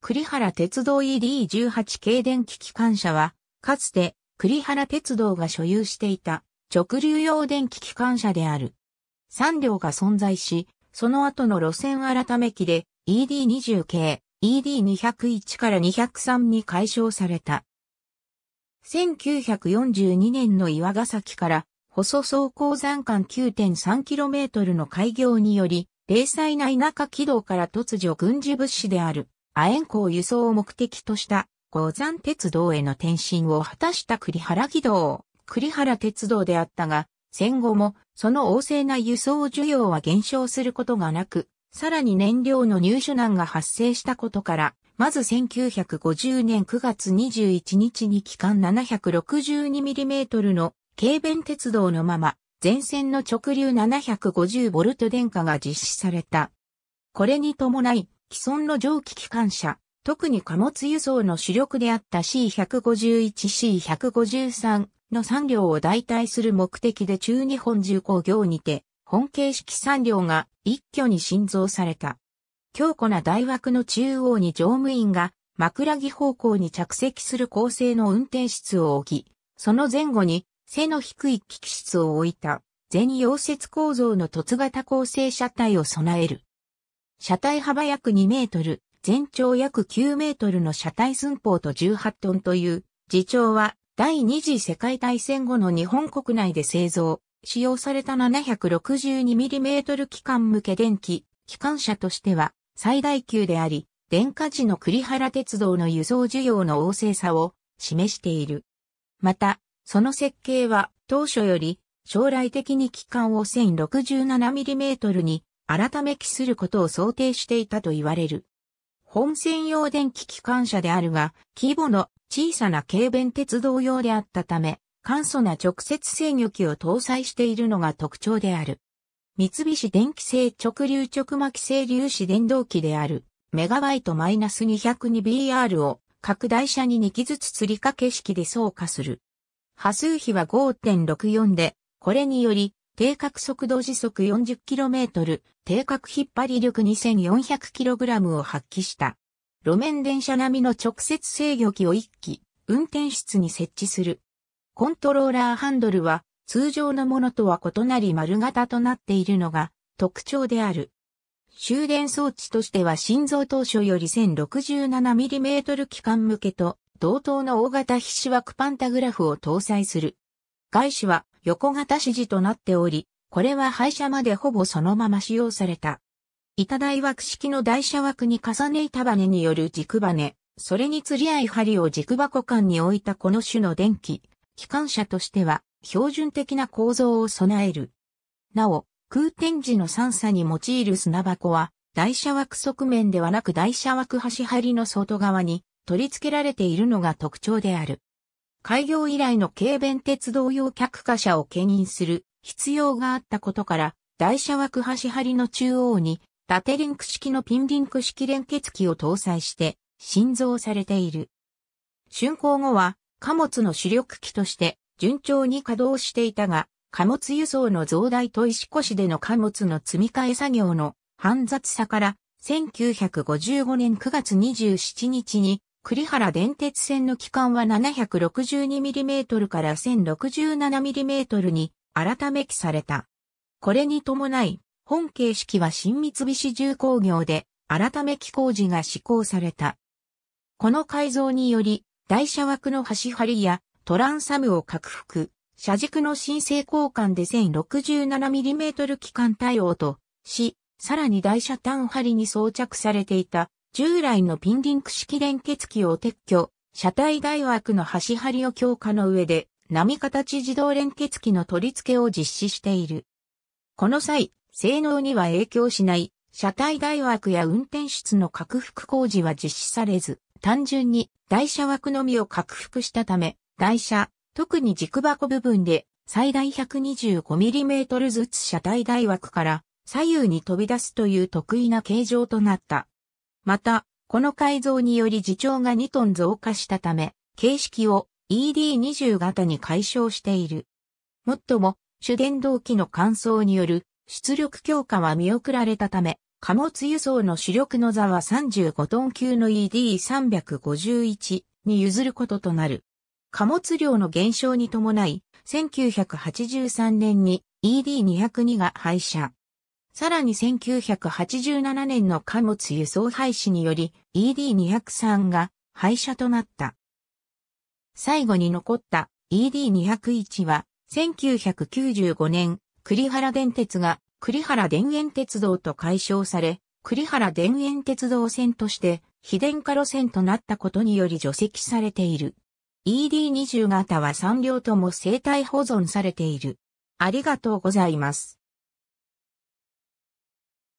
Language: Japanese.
栗原鉄道 ED18 系電気機関車は、かつて栗原鉄道が所有していた直流用電気機関車である。3両が存在し、その後の路線改め機で ED20 系、ED201 から203に解消された。1942年の岩ヶ崎から細走行山間 9.3km の開業により、零細な田舎軌道から突如軍事物資である亜鉛鉱輸送を目的とした五山鉄道への転身を果たした栗原軌道、栗原鉄道であったが、戦後もその旺盛な輸送需要は減少することがなく、さらに燃料の入手難が発生したことから、まず1950年9月21日に期間 762mm の軽便鉄道のまま、前線の直流 750V 電化が実施された。これに伴い、既存の蒸気機関車、特に貨物輸送の主力であった C151、C153 の産業を代替する目的で中日本重工業にて、本形式産業が一挙に新造された。強固な大枠の中央に乗務員が枕木方向に着席する構成の運転室を置き、その前後に背の低い機器室を置いた全溶接構造の凸型構成車体を備える。車体幅約2メートル、全長約9メートルの車体寸法と18トンという、自長は第二次世界大戦後の日本国内で製造、使用された 762mm 機関向け電気、機関車としては最大級であり、電化時の栗原鉄道の輸送需要の旺盛さを示している。また、その設計は当初より将来的に機関を 1067mm に改め期することを想定していたと言われる。本専用電気機関車であるが、規模の小さな軽便鉄道用であったため、簡素な直接制御機を搭載しているのが特徴である。三菱電気製直流直巻製粒子電動機である、メガバイト -202BR を拡大車に2機ずつ釣り掛け式で走化する。波数比は5.64で、これにより定角速度時速 40km、定角引っ張り力 2400kg を発揮した。路面電車並みの直接制御機を1機、運転室に設置する。コントローラーハンドルは通常のものとは異なり丸型となっているのが特徴である。終電装置としては心臓当初より 1067mm 機関向けと同等の大型皮脂枠パンタグラフを搭載する。外視は横型指示となっており、これは廃車までほぼそのまま使用された。板台枠式の台車枠に重ね板バネによる軸バネ、それに釣り合い針を軸箱間に置いたこの種の電気、機関車としては標準的な構造を備える。なお、空転時の三差に用いる砂箱は、台車枠側面ではなく台車枠端張りの外側に取り付けられているのが特徴である。開業以来の軽便鉄道用客貨車を牽引する必要があったことから、台車枠端張りの中央に縦リンク式のピンリンク式連結機を搭載して新造されている。竣工後は貨物の主力機として順調に稼働していたが、貨物輸送の増大と石越での貨物の積み替え作業の煩雑さから1955年9月27日に栗原電鉄線の機関は 762mm から 1067mm に改め記された。これに伴い、本形式は新三菱重工業で改め機工事が施行された。この改造により、台車枠の端張りやトランサムを拡幅、車軸の申請交換で 1067mm 機関対応とし、さらに台車単張りに装着されていた従来のピンリンク式連結機を撤去、車体外枠の端張りを強化の上で、波形自動連結機の取り付けを実施している。この際、性能には影響しない、車体外枠や運転室の拡幅工事は実施されず、単純に台車枠のみを拡幅したため、台車、特に軸箱部分で最大 125mm ずつ車体台枠から左右に飛び出すという得意な形状となった。また、この改造により自重が2トン増加したため、形式を ED20 型に解消している。もっとも、主電動機の乾燥による出力強化は見送られたため、貨物輸送の主力の座は35トン級の ED351 に譲ることとなる。貨物量の減少に伴い、1983年に ED202 が廃車。さらに1987年の貨物輸送廃止により ED203 が廃車となった。最後に残った ED201 は1995年栗原電鉄が栗原田園鉄道と解消され栗原田園鉄道線として非電化路線となったことにより除籍されている。ED20 型は3両とも生体保存されている。ありがとうございます。